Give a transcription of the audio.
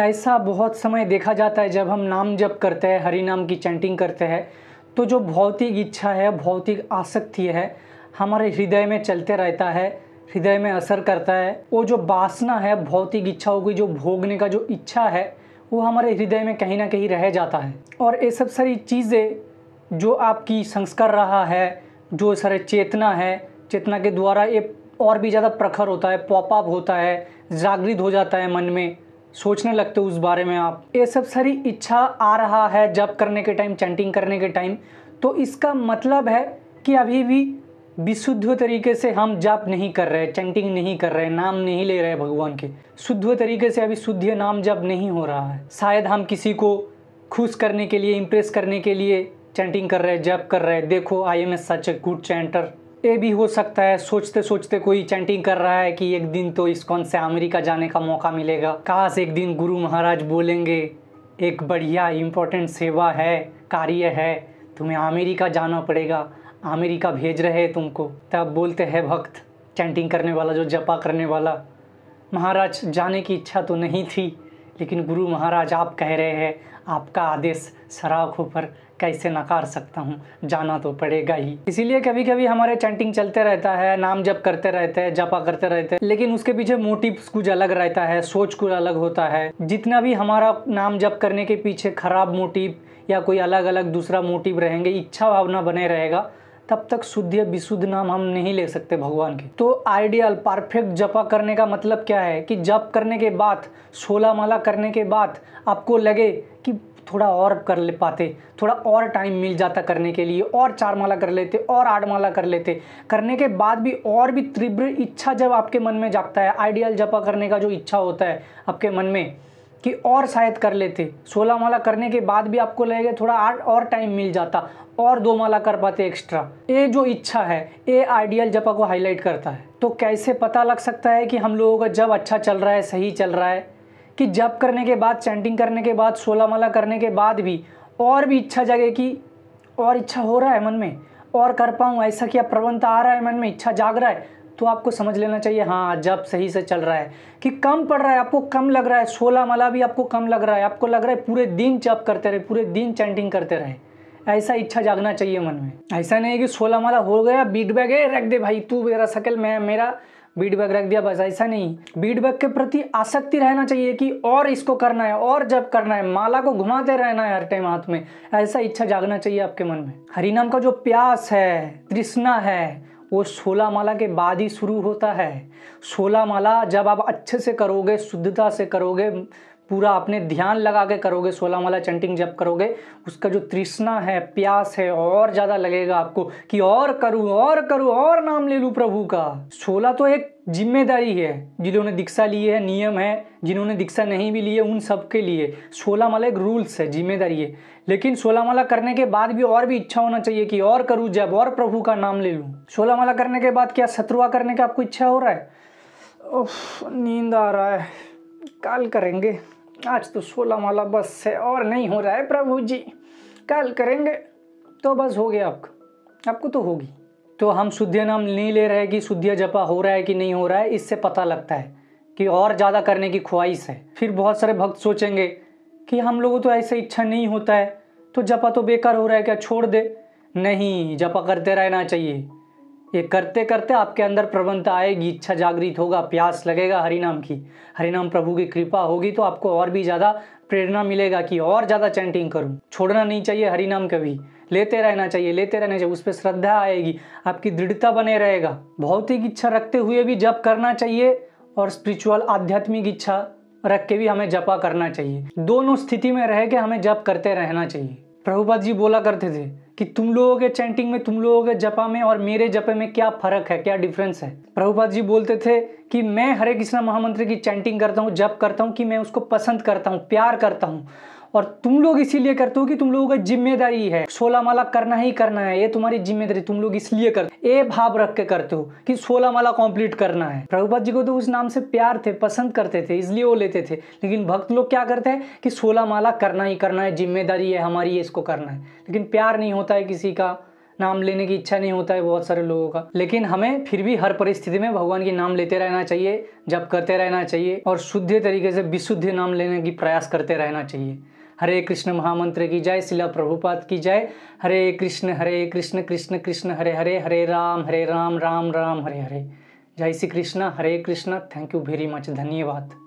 ऐसा बहुत समय देखा जाता है जब हम नाम जप करते हैं हरि नाम की चैंटिंग करते हैं तो जो भौतिक इच्छा है भौतिक आसक्ति है हमारे हृदय में चलते रहता है हृदय में असर करता है वो जो वासना है भौतिक इच्छाओं की जो भोगने का जो इच्छा है वो हमारे हृदय में कहीं ना कहीं रह जाता है और ये सब सारी चीज़ें जो आपकी संस्कार रहा है जो सारे चेतना है चेतना के द्वारा ये और भी ज़्यादा प्रखर होता है पॉपअप होता है जागृत हो जाता है मन में सोचने लगते हो उस बारे में आप ये सब सारी इच्छा आ रहा है जब करने के टाइम चैंटिंग करने के टाइम तो इसका मतलब है कि अभी भी विशुद्ध तरीके से हम जाप नहीं कर रहे चैंटिंग नहीं कर रहे नाम नहीं ले रहे भगवान के शुद्ध तरीके से अभी शुद्ध नाम जप नहीं हो रहा है शायद हम किसी को खुश करने के लिए इम्प्रेस करने के लिए चैंटिंग कर रहे जप कर रहे देखो I am as such a good chanter ये भी हो सकता है सोचते सोचते कोई चैंटिंग कर रहा है कि एक दिन तो इस कौन से अमेरिका जाने का मौका मिलेगा काश एक दिन गुरु महाराज बोलेंगे एक बढ़िया इम्पोर्टेंट सेवा है कार्य है तुम्हें अमेरिका जाना पड़ेगा अमेरिका भेज रहे हैं तुमको तब बोलते हैं भक्त चैंटिंग करने वाला जो जपा करने वाला महाराज जाने की इच्छा तो नहीं थी लेकिन गुरु महाराज आप कह रहे हैं आपका आदेश सराखों पर कैसे नकार सकता हूँ जाना तो पड़ेगा ही इसीलिए कभी कभी हमारे चैंटिंग चलते रहता है नाम जप करते रहते हैं जपा करते रहते हैं लेकिन उसके पीछे मोटिव कुछ अलग रहता है सोच कुछ अलग होता है जितना भी हमारा नाम जप करने के पीछे खराब मोटिव या कोई अलग अलग दूसरा मोटिव रहेंगे इच्छा भावना बने रहेगा तब तक शुद्ध या विशुद्ध नाम हम नहीं ले सकते भगवान के तो आइडियल परफेक्ट जपा करने का मतलब क्या है कि जप करने के बाद सोलह माला करने के बाद आपको लगे कि थोड़ा और कर ले पाते थोड़ा और टाइम मिल जाता करने के लिए और चार माला कर लेते और आठ माला कर लेते करने के बाद भी और भी तीव्र इच्छा जब आपके मन में जागता है आइडियल जपा करने का जो इच्छा होता है आपके मन में कि और शायद कर लेते सोलह माला करने के बाद भी आपको लगेगा थोड़ा आठ और टाइम मिल जाता और दो माला कर पाते एक्स्ट्रा ये जो इच्छा है ये आइडियल जपा को हाईलाइट करता है तो कैसे पता लग सकता है कि हम लोगों का जब अच्छा चल रहा है सही चल रहा है कि जब करने के बाद चैंटिंग करने के बाद सोलह माला करने के बाद भी और भी इच्छा जागे कि और इच्छा हो रहा है मन में और कर पाऊँ ऐसा क्या प्रबंध आ रहा है मन में इच्छा जाग रहा है तो आपको समझ लेना चाहिए हाँ जब सही से चल रहा है कि कम पड़ रहा है आपको कम लग रहा है सोलह माला भी आपको कम लग रहा है आपको लग रहा है पूरे दिन जप करते रहे पूरे दिन चैंटिंग करते रहे ऐसा इच्छा जागना चाहिए मन में ऐसा नहीं है कि सोलह माला हो गया बीट बैग है रख दे भाई तू मेरा सकल मैं मेरा बीट बैग रख दिया बस ऐसा नहीं बीट बैग के प्रति आसक्ति रहना चाहिए कि और इसको करना है और जब करना है माला को घुमाते रहना है हर टाइम हाथ में ऐसा इच्छा जागना चाहिए आपके मन में हरिनाम का जो प्यास है तृष्णा है वो सोलह माला के बाद ही शुरू होता है सोलह माला जब आप अच्छे से करोगे शुद्धता से करोगे पूरा अपने ध्यान लगा के करोगे सोलह माला चंटिंग जब करोगे उसका जो तृष्णा है प्यास है और ज़्यादा लगेगा आपको कि और करूँ और करूँ और नाम ले लूँ प्रभु का सोलह तो एक जिम्मेदारी है जिन्होंने दीक्षा ली है नियम है जिन्होंने दीक्षा नहीं भी ली है उन सब के लिए सोलह माला एक रूल्स है जिम्मेदारी है लेकिन सोलह माला करने के बाद भी और भी इच्छा होना चाहिए कि और करूँ जब और प्रभु का नाम ले लूँ सोलह माला करने के बाद क्या शत्रुआ करने का आपको इच्छा हो रहा है नींद आ रहा है कल करेंगे आज तो सोलह माला बस से और नहीं हो रहा है प्रभु जी कल करेंगे तो बस हो गया आपको आपको तो होगी तो हम शुद्धिया नाम नहीं ले रहे कि शुद्धिया जपा हो रहा है कि नहीं हो रहा है इससे पता लगता है कि और ज़्यादा करने की ख्वाहिश है फिर बहुत सारे भक्त सोचेंगे कि हम लोगों तो ऐसे इच्छा नहीं होता है तो जपा तो बेकार हो रहा है क्या छोड़ दे नहीं जपा करते रहना चाहिए ये करते करते आपके अंदर प्रबंधता आएगी इच्छा जागृत होगा प्यास लगेगा हरिनाम की हरिनाम प्रभु की कृपा होगी तो आपको और भी ज़्यादा प्रेरणा मिलेगा कि और ज़्यादा चैंटिंग करूं छोड़ना नहीं चाहिए हरिनाम कभी लेते रहना चाहिए लेते रहना चाहिए उस पर श्रद्धा आएगी आपकी दृढ़ता बने रहेगा भौतिक इच्छा रखते हुए भी जप करना चाहिए और स्पिरिचुअल आध्यात्मिक इच्छा रख के भी हमें जपा करना चाहिए दोनों स्थिति में रह के हमें जप करते रहना चाहिए प्रभुपाद जी बोला करते थे कि तुम लोगों के चैंटिंग में तुम लोगों के जपा में और मेरे जपे में क्या फ़र्क है क्या डिफरेंस है प्रभुपाद जी बोलते थे कि मैं हरे कृष्णा महामंत्र की चैंटिंग करता हूँ जप करता हूँ कि मैं उसको पसंद करता हूँ प्यार करता हूँ और तुम लोग इसीलिए करते हो कि तुम लोगों का जिम्मेदारी है सोलह माला करना ही करना है ये तुम्हारी जिम्मेदारी तुम लोग इसलिए करते ये भाव रख के करते हो कि सोलह माला कंप्लीट करना है प्रभुपाद जी को तो उस नाम से प्यार थे पसंद करते थे इसलिए वो लेते थे लेकिन भक्त लोग क्या करते हैं कि सोलह माला करना ही करना है जिम्मेदारी है हमारी है, इसको करना है लेकिन प्यार नहीं होता है किसी का नाम लेने की इच्छा नहीं होता है बहुत सारे लोगों का लेकिन हमें फिर भी हर परिस्थिति में भगवान के नाम लेते रहना चाहिए जब करते रहना चाहिए और शुद्ध तरीके से विशुद्ध नाम लेने की प्रयास करते रहना चाहिए हरे कृष्ण महामंत्र की जय शिला प्रभुपाद की जय हरे कृष्ण हरे कृष्ण कृष्ण कृष्ण हरे हरे हरे राम हरे राम राम राम हरे हरे जय Shri Krishna Hare Krishna thank you very much धन्यवाद